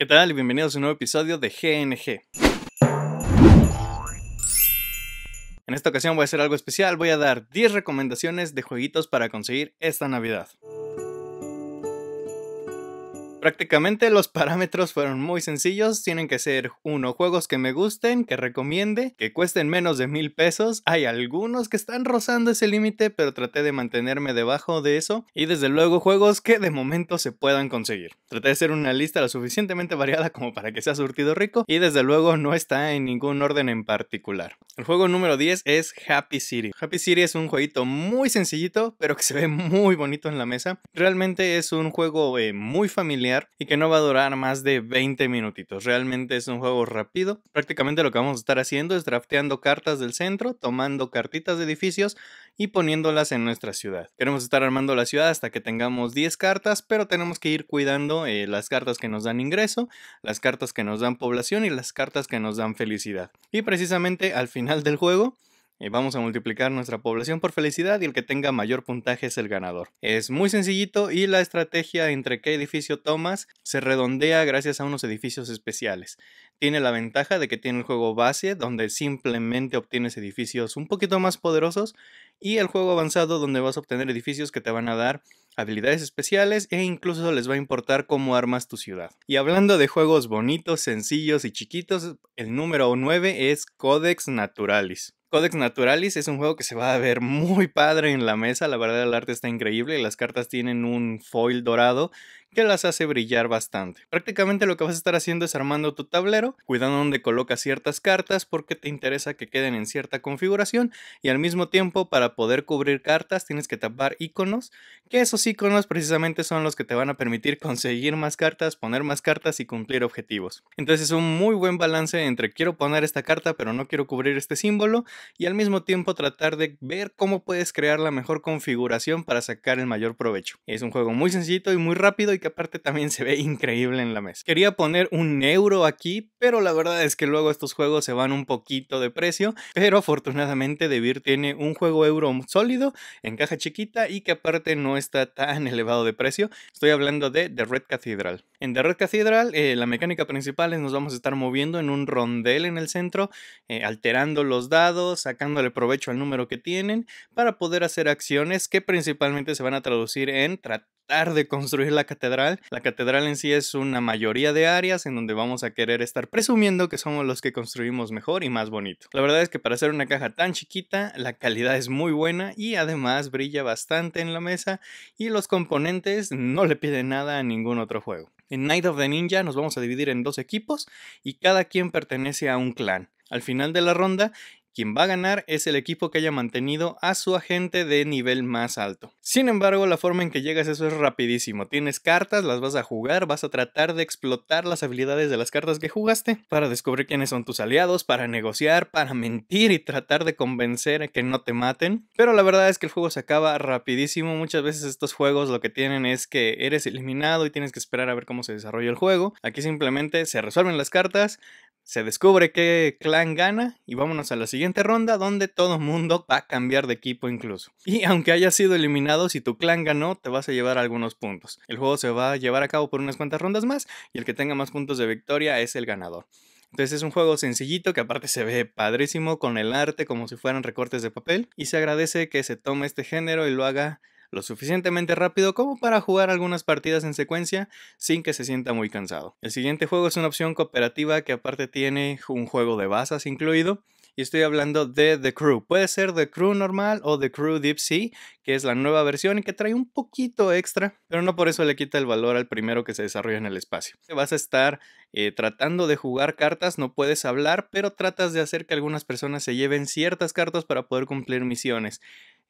¿Qué tal? Bienvenidos a un nuevo episodio de GNG. En esta ocasión voy a hacer algo especial, voy a dar 10 recomendaciones de jueguitos para conseguir esta Navidad. Prácticamente los parámetros fueron muy sencillos, tienen que ser uno, juegos que me gusten, que recomiende, que cuesten menos de mil pesos, hay algunos que están rozando ese límite, pero traté de mantenerme debajo de eso, y desde luego juegos que de momento se puedan conseguir. Traté de hacer una lista lo suficientemente variada como para que sea surtido rico, y desde luego no está en ningún orden en particular. El juego número 10 es Happy City. Happy City es un jueguito muy sencillito, pero que se ve muy bonito en la mesa. Realmente es un juego eh, muy familiar y que no va a durar más de 20 minutitos. Realmente es un juego rápido. Prácticamente lo que vamos a estar haciendo es drafteando cartas del centro, tomando cartitas de edificios y poniéndolas en nuestra ciudad. Queremos estar armando la ciudad hasta que tengamos 10 cartas, pero tenemos que ir cuidando eh, las cartas que nos dan ingreso, las cartas que nos dan población y las cartas que nos dan felicidad. Y precisamente al final del juego vamos a multiplicar nuestra población por felicidad y el que tenga mayor puntaje es el ganador. Es muy sencillito y la estrategia entre qué edificio tomas se redondea gracias a unos edificios especiales. Tiene la ventaja de que tiene el juego base donde simplemente obtienes edificios un poquito más poderosos y el juego avanzado donde vas a obtener edificios que te van a dar habilidades especiales e incluso les va a importar cómo armas tu ciudad. Y hablando de juegos bonitos, sencillos y chiquitos, el número 9 es Codex Naturalis. Codex Naturalis es un juego que se va a ver muy padre en la mesa, la verdad el arte está increíble, las cartas tienen un foil dorado que las hace brillar bastante. Prácticamente lo que vas a estar haciendo es armando tu tablero, cuidando donde colocas ciertas cartas porque te interesa que queden en cierta configuración y al mismo tiempo para poder cubrir cartas tienes que tapar iconos, que esos iconos precisamente son los que te van a permitir conseguir más cartas, poner más cartas y cumplir objetivos. Entonces es un muy buen balance entre quiero poner esta carta pero no quiero cubrir este símbolo y al mismo tiempo tratar de ver cómo puedes crear la mejor configuración para sacar el mayor provecho. Es un juego muy sencillito y muy rápido que aparte también se ve increíble en la mesa. Quería poner un euro aquí, pero la verdad es que luego estos juegos se van un poquito de precio, pero afortunadamente Devir tiene un juego euro sólido en caja chiquita y que aparte no está tan elevado de precio. Estoy hablando de The Red Cathedral. En The Red Cathedral eh, la mecánica principal es nos vamos a estar moviendo en un rondel en el centro, eh, alterando los dados, sacándole provecho al número que tienen para poder hacer acciones que principalmente se van a traducir en tratar de construir la catedral. La catedral en sí es una mayoría de áreas en donde vamos a querer estar presumiendo que somos los que construimos mejor y más bonito. La verdad es que para hacer una caja tan chiquita, la calidad es muy buena y además brilla bastante en la mesa y los componentes no le piden nada a ningún otro juego. En Night of the Ninja nos vamos a dividir en dos equipos y cada quien pertenece a un clan. Al final de la ronda, quien va a ganar es el equipo que haya mantenido a su agente de nivel más alto. Sin embargo, la forma en que llegas a eso es rapidísimo. Tienes cartas, las vas a jugar, vas a tratar de explotar las habilidades de las cartas que jugaste para descubrir quiénes son tus aliados, para negociar, para mentir y tratar de convencer a que no te maten. Pero la verdad es que el juego se acaba rapidísimo. Muchas veces estos juegos lo que tienen es que eres eliminado y tienes que esperar a ver cómo se desarrolla el juego. Aquí simplemente se resuelven las cartas, se descubre qué clan gana y vámonos a la siguiente ronda donde todo mundo va a cambiar de equipo incluso. Y aunque haya sido eliminado, si tu clan ganó te vas a llevar algunos puntos. El juego se va a llevar a cabo por unas cuantas rondas más y el que tenga más puntos de victoria es el ganador. Entonces es un juego sencillito que aparte se ve padrísimo con el arte como si fueran recortes de papel y se agradece que se tome este género y lo haga lo suficientemente rápido como para jugar algunas partidas en secuencia sin que se sienta muy cansado. El siguiente juego es una opción cooperativa que aparte tiene un juego de bazas incluido. Y estoy hablando de The Crew. Puede ser The Crew normal o The Crew Deep Sea, que es la nueva versión y que trae un poquito extra, pero no por eso le quita el valor al primero que se desarrolla en el espacio. Vas a estar eh, tratando de jugar cartas, no puedes hablar, pero tratas de hacer que algunas personas se lleven ciertas cartas para poder cumplir misiones.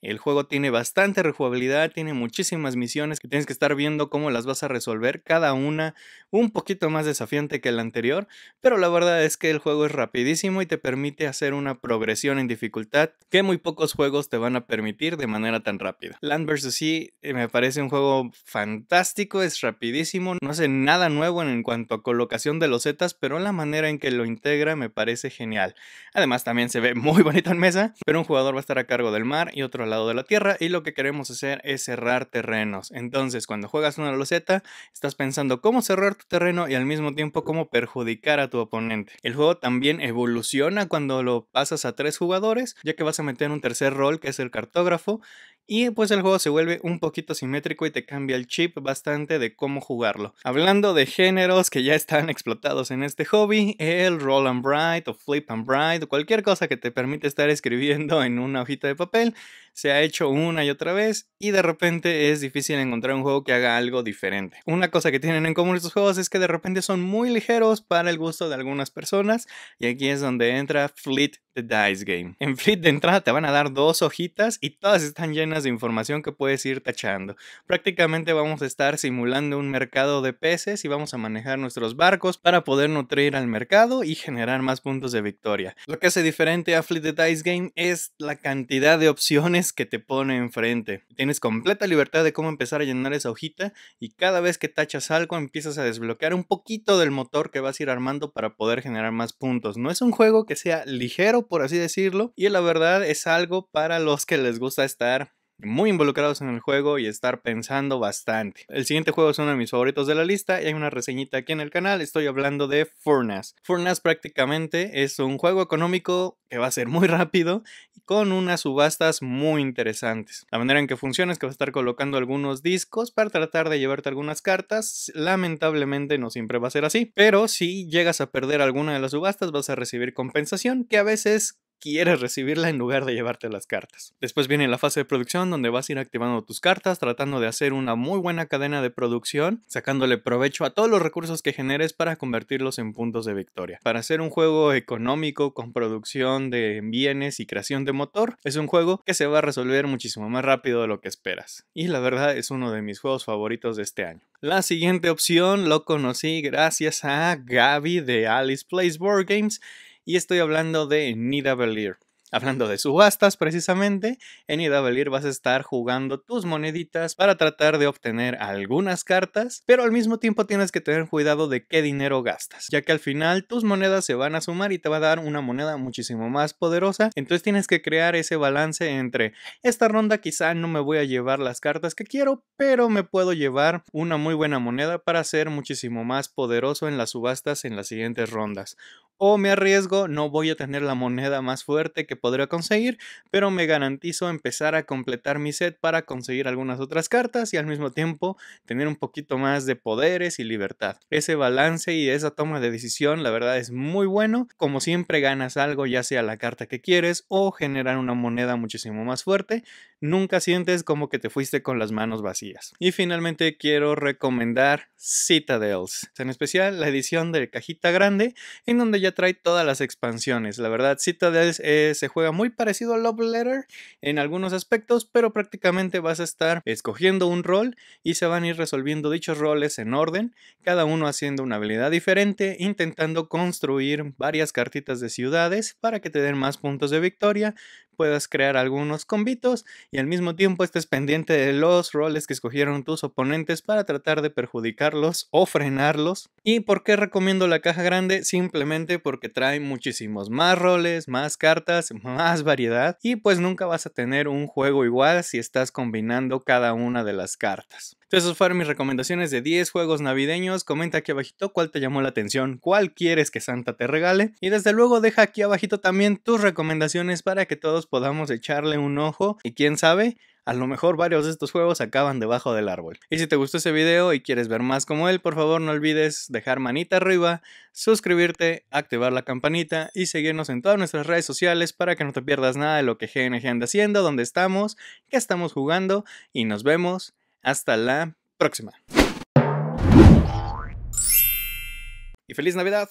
El juego tiene bastante rejugabilidad, tiene muchísimas misiones que tienes que estar viendo cómo las vas a resolver, cada una un poquito más desafiante que la anterior, pero la verdad es que el juego es rapidísimo y te permite hacer una progresión en dificultad que muy pocos juegos te van a permitir de manera tan rápida. Land vs. Sea eh, me parece un juego fantástico, es rapidísimo, no hace nada nuevo en cuanto a colocación de los zetas, pero la manera en que lo integra me parece genial. Además también se ve muy bonito en mesa, pero un jugador va a estar a cargo del mar y otro lado de la tierra y lo que queremos hacer es cerrar terrenos. Entonces, cuando juegas una loseta, estás pensando cómo cerrar tu terreno y al mismo tiempo cómo perjudicar a tu oponente. El juego también evoluciona cuando lo pasas a tres jugadores, ya que vas a meter un tercer rol que es el cartógrafo, y pues el juego se vuelve un poquito simétrico y te cambia el chip bastante de cómo jugarlo. Hablando de géneros que ya están explotados en este hobby, el roll and write o flip and write o cualquier cosa que te permite estar escribiendo en una hojita de papel se ha hecho una y otra vez y de repente es difícil encontrar un juego que haga algo diferente. Una cosa que tienen en común estos juegos es que de repente son muy ligeros para el gusto de algunas personas y aquí es donde entra Fleet the Dice Game. En Fleet de entrada te van a dar dos hojitas y todas están llenas de información que puedes ir tachando. Prácticamente vamos a estar simulando un mercado de peces y vamos a manejar nuestros barcos para poder nutrir al mercado y generar más puntos de victoria. Lo que hace diferente a Fleet the Dice Game es la cantidad de opciones que te pone enfrente. Tienes completa libertad de cómo empezar a llenar esa hojita y cada vez que tachas algo empiezas a desbloquear un poquito del motor que vas a ir armando para poder generar más puntos. No es un juego que sea ligero, por así decirlo, y la verdad es algo para los que les gusta estar muy involucrados en el juego y estar pensando bastante. El siguiente juego es uno de mis favoritos de la lista y hay una reseñita aquí en el canal. Estoy hablando de Furnace. Furnace prácticamente es un juego económico que va a ser muy rápido y con unas subastas muy interesantes. La manera en que funciona es que vas a estar colocando algunos discos para tratar de llevarte algunas cartas. Lamentablemente no siempre va a ser así, pero si llegas a perder alguna de las subastas vas a recibir compensación que a veces quieres recibirla en lugar de llevarte las cartas. Después viene la fase de producción donde vas a ir activando tus cartas, tratando de hacer una muy buena cadena de producción, sacándole provecho a todos los recursos que generes para convertirlos en puntos de victoria. Para hacer un juego económico con producción de bienes y creación de motor, es un juego que se va a resolver muchísimo más rápido de lo que esperas. Y la verdad es uno de mis juegos favoritos de este año. La siguiente opción lo conocí gracias a Gaby de Alice Plays Board Games y estoy hablando de Nida Hablando de subastas precisamente, en Belir vas a estar jugando tus moneditas para tratar de obtener algunas cartas, pero al mismo tiempo tienes que tener cuidado de qué dinero gastas, ya que al final tus monedas se van a sumar y te va a dar una moneda muchísimo más poderosa, entonces tienes que crear ese balance entre esta ronda quizá no me voy a llevar las cartas que quiero, pero me puedo llevar una muy buena moneda para ser muchísimo más poderoso en las subastas en las siguientes rondas o me arriesgo, no voy a tener la moneda más fuerte que podría conseguir, pero me garantizo empezar a completar mi set para conseguir algunas otras cartas y al mismo tiempo tener un poquito más de poderes y libertad. Ese balance y esa toma de decisión la verdad es muy bueno, como siempre ganas algo ya sea la carta que quieres o generar una moneda muchísimo más fuerte, nunca sientes como que te fuiste con las manos vacías. Y finalmente quiero recomendar Citadels, en especial la edición de cajita grande en donde ya trae todas las expansiones. La verdad, Citadel eh, se juega muy parecido a Love Letter en algunos aspectos, pero prácticamente vas a estar escogiendo un rol y se van a ir resolviendo dichos roles en orden, cada uno haciendo una habilidad diferente, intentando construir varias cartitas de ciudades para que te den más puntos de victoria, puedas crear algunos combitos y al mismo tiempo estés pendiente de los roles que escogieron tus oponentes para tratar de perjudicarlos o frenarlos. ¿Y por qué recomiendo la caja grande? Simplemente porque trae muchísimos más roles, más cartas, más variedad y pues nunca vas a tener un juego igual si estás combinando cada una de las cartas. Entonces, esas fueron mis recomendaciones de 10 juegos navideños. Comenta aquí abajito cuál te llamó la atención, cuál quieres que Santa te regale. Y desde luego deja aquí abajito también tus recomendaciones para que todos podamos echarle un ojo. Y quién sabe, a lo mejor varios de estos juegos acaban debajo del árbol. Y si te gustó ese video y quieres ver más como él, por favor no olvides dejar manita arriba, suscribirte, activar la campanita y seguirnos en todas nuestras redes sociales para que no te pierdas nada de lo que GNG anda haciendo, dónde estamos, qué estamos jugando y nos vemos hasta la próxima. Y feliz Navidad.